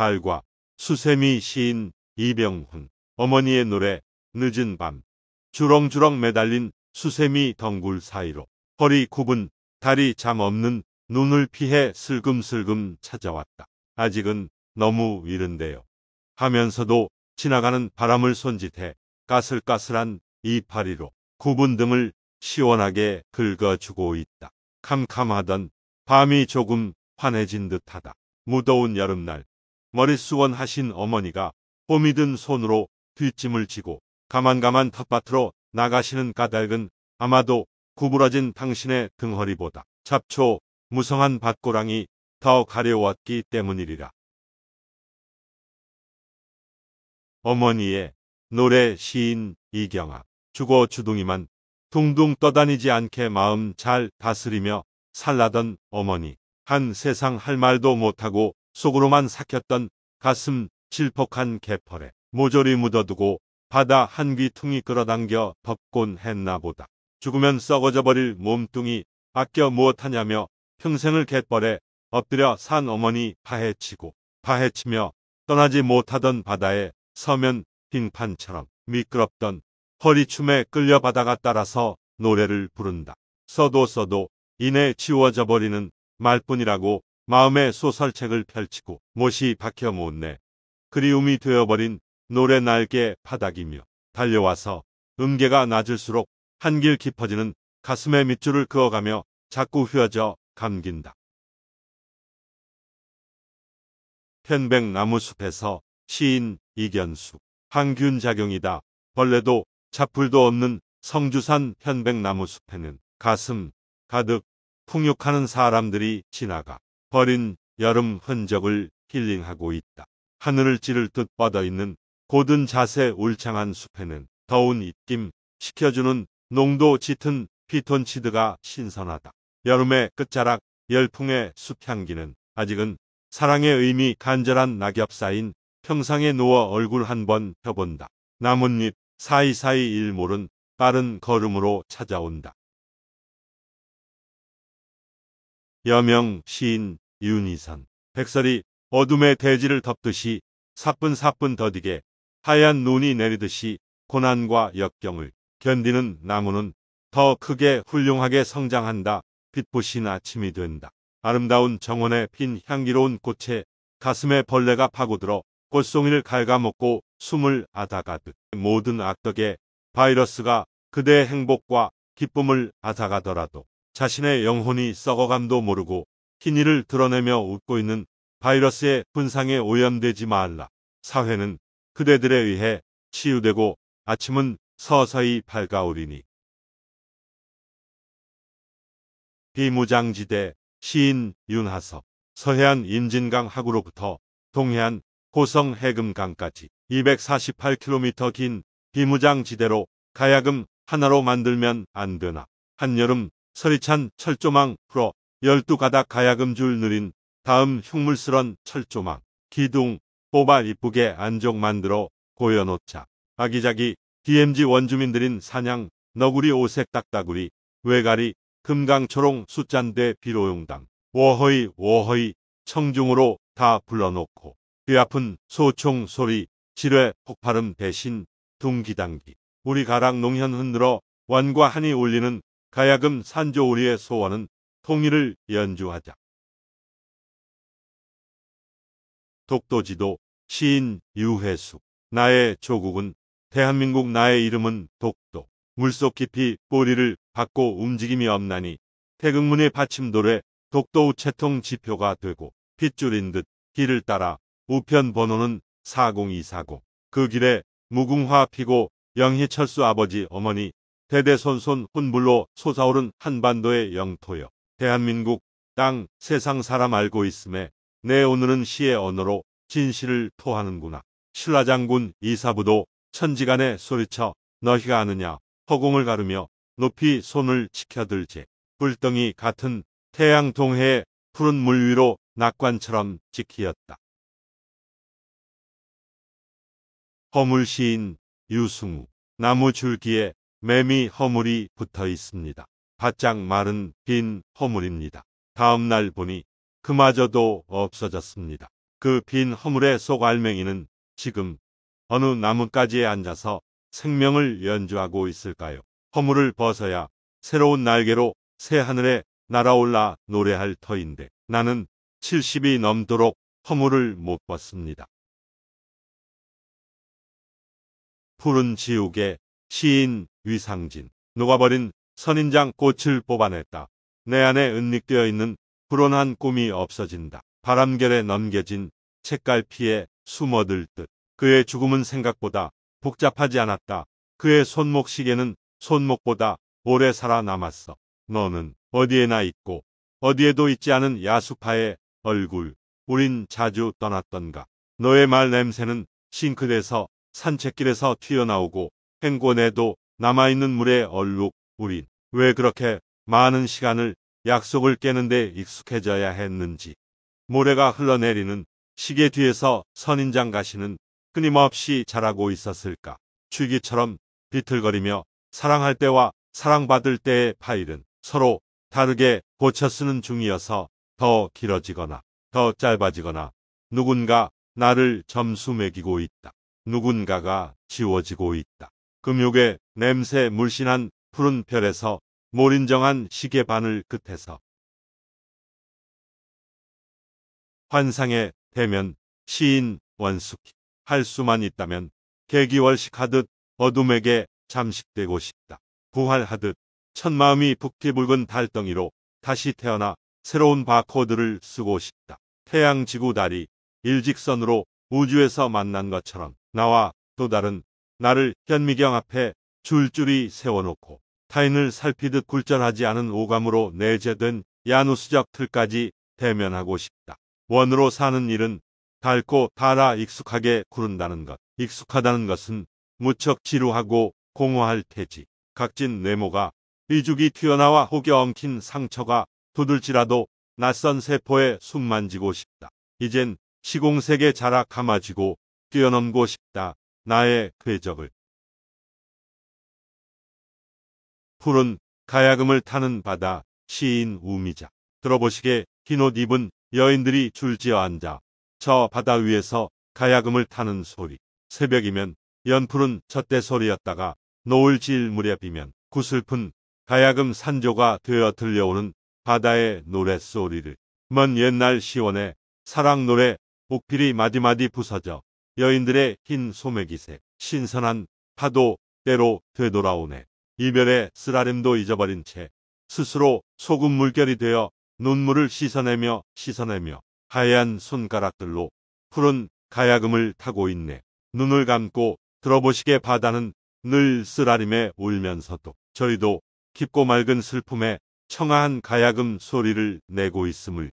달과 수세미 시인 이병훈 어머니의 노래 늦은 밤 주렁주렁 매달린 수세미 덩굴 사이로 허리 굽은 다리 잠 없는 눈을 피해 슬금슬금 찾아왔다. 아직은 너무 이른데요. 하면서도 지나가는 바람을 손짓해 까슬까슬한 이파리로 굽은 등을 시원하게 긁어주고 있다. 캄캄하던 밤이 조금 환해진 듯하다. 무더운 여름날 머릿수원하신 어머니가 홈이 든 손으로 뒷짐을 지고 가만가만 텃밭으로 나가시는 까닭은 아마도 구부러진 당신의 등허리보다 잡초 무성한 밭고랑이 더 가려웠기 때문이리라. 어머니의 노래 시인 이경아 주거 주둥이만 둥둥 떠다니지 않게 마음 잘 다스리며 살라던 어머니 한 세상 할 말도 못하고 속으로만 삭혔던 가슴 질퍽한 개펄에 모조리 묻어두고 바다 한 귀퉁이 끌어당겨 덮곤 했나 보다. 죽으면 썩어져버릴 몸뚱이 아껴 무엇하냐며 평생을 갯벌에 엎드려 산 어머니 파헤치고 파헤치며 떠나지 못하던 바다에 서면 빙판처럼 미끄럽던 허리춤에 끌려 바다가 따라서 노래를 부른다. 써도 써도 이내 지워져 버리는 말뿐이라고 마음의 소설책을 펼치고 못이 박혀 못내 그리움이 되어버린 노래 날개 바닥이며 달려와서 음계가 낮을수록 한길 깊어지는 가슴의 밑줄을 그어가며 자꾸 휘어져 감긴다. 편백나무 숲에서 시인 이견수 항균작용이다. 벌레도 잡풀도 없는 성주산 편백나무 숲에는 가슴 가득 풍욕하는 사람들이 지나가 버린 여름 흔적을 힐링하고 있다. 하늘을 찌를 듯 뻗어 있는 고든 자세 울창한 숲에는 더운 입김 식혀주는 농도 짙은 피톤치드가 신선하다. 여름의 끝자락 열풍의 숲향기는 아직은 사랑의 의미 간절한 낙엽 사인 평상에 누워 얼굴 한번 펴본다. 나뭇잎 사이사이 일몰은 빠른 걸음으로 찾아온다. 여명 시인 윤희선 백설이 어둠의 대지를 덮듯이 사뿐사뿐 더디게 하얀 눈이 내리듯이 고난과 역경을 견디는 나무는 더 크게 훌륭하게 성장한다. 빛부신 아침이 된다. 아름다운 정원에 핀 향기로운 꽃에 가슴에 벌레가 파고들어 꽃송이를 갉아먹고 숨을 아다가듯 모든 악덕에 바이러스가 그대의 행복과 기쁨을 아다가더라도 자신의 영혼이 썩어감도 모르고 흰이를 드러내며 웃고 있는 바이러스의 분상에 오염되지 말라. 사회는 그대들에 의해 치유되고 아침은 서서히 밝아오리니. 비무장지대 시인 윤하섭 서해안 임진강 하구로부터 동해안 고성 해금강까지 248km 긴 비무장지대로 가야금 하나로 만들면 안 되나. 한여름 서리찬 철조망 풀어 12가닥 가야금줄 느린 다음 흉물스런 철조망 기둥 뽑아 이쁘게 안쪽 만들어 고여놓자. 아기자기 DMZ 원주민들인 사냥 너구리 오색 딱따구리 외가리 금강초롱 숫잔대 비로용당 워허이 워허이 청중으로 다 불러놓고 귀 그 아픈 소총 소리 지뢰 폭발음 대신 둥기당기 우리 가락 농현 흔들어 완과 한이 울리는 가야금 산조우리의 소원은 통일을 연주하자. 독도지도 시인 유해수 나의 조국은 대한민국 나의 이름은 독도 물속 깊이 뿌리를 받고 움직임이 없나니 태극문의 받침돌에 독도 우체통 지표가 되고 핏줄인 듯 길을 따라 우편 번호는 40240그 길에 무궁화 피고 영희철수 아버지 어머니 대대손손 혼물로 솟아오른 한반도의 영토여 대한민국 땅 세상 사람 알고 있음에 내 오늘은 시의 언어로 진실을 토하는구나. 신라장군 이사부도 천지간에 소리쳐 너희가 아느냐 허공을 가르며 높이 손을 치켜들지 불덩이 같은 태양 동해의 푸른 물 위로 낙관처럼 찍히었다. 허물시인 유승우 나무 줄기에 매미 허물이 붙어 있습니다. 바짝 마른 빈 허물입니다. 다음 날 보니 그마저도 없어졌습니다. 그 빈 허물의 속 알맹이는 지금 어느 나뭇가지에 앉아서 생명을 연주하고 있을까요? 허물을 벗어야 새로운 날개로 새하늘에 날아올라 노래할 터인데 나는 70이 넘도록 허물을 못 벗습니다. 푸른 지옥의 시인 위상진. 녹아버린 선인장 꽃을 뽑아냈다. 내 안에 은닉되어 있는 불온한 꿈이 없어진다. 바람결에 넘겨진 책갈피에 숨어들 듯. 그의 죽음은 생각보다 복잡하지 않았다. 그의 손목 시계는 손목보다 오래 살아남았어. 너는 어디에나 있고 어디에도 있지 않은 야수파의 얼굴. 우린 자주 떠났던가. 너의 말 냄새는 싱크대에서 산책길에서 튀어나오고 행곤에도 남아있는 물에 얼룩, 우린 왜 그렇게 많은 시간을 약속을 깨는데 익숙해져야 했는지. 모래가 흘러내리는 시계 뒤에서 선인장 가시는 끊임없이 자라고 있었을까. 줄기처럼 비틀거리며 사랑할 때와 사랑받을 때의 파일은 서로 다르게 고쳐 쓰는 중이어서 더 길어지거나 더 짧아지거나 누군가 나를 점수 매기고 있다. 누군가가 지워지고 있다. 금욕의 냄새 물씬한 푸른 별에서 몰인정한 시계바늘 끝에서 환상의 대면 시인 원숙이 할 수만 있다면 개기월식하듯 어둠에게 잠식되고 싶다. 부활하듯 첫마음이 북히 붉은 달덩이로 다시 태어나 새로운 바코드를 쓰고 싶다. 태양 지구 달이 일직선으로 우주에서 만난 것처럼 나와 또 다른 나를 현미경 앞에 줄줄이 세워놓고 타인을 살피듯 굴절하지 않은 오감으로 내재된 야누스적 틀까지 대면하고 싶다. 원으로 사는 일은 닳고 달아 익숙하게 구른다는 것. 익숙하다는 것은 무척 지루하고 공허할 테지. 각진 네모가 이죽이 튀어나와 혹여 엉킨 상처가 두들지라도 낯선 세포에 숨 만지고 싶다. 이젠 시공세계 자라 감아지고 뛰어넘고 싶다. 나의 궤적을 그 푸른 가야금을 타는 바다 시인 우미자 들어보시게 흰옷 입은 여인들이 줄지어 앉아 저 바다 위에서 가야금을 타는 소리 새벽이면 연푸른 젖대 소리였다가 노을 질 무렵이면 구슬픈 가야금 산조가 되어 들려오는 바다의 노랫소리를 먼 옛날 시원에 사랑 노래 옥필이 마디마디 부서져 여인들의 흰 소매기색, 신선한 파도 때로 되돌아오네. 이별의 쓰라림도 잊어버린 채 스스로 소금 물결이 되어 눈물을 씻어내며 씻어내며 하얀 손가락들로 푸른 가야금을 타고 있네. 눈을 감고 들어보시게 바다는 늘 쓰라림에 울면서도 저희도 깊고 맑은 슬픔에 청아한 가야금 소리를 내고 있음을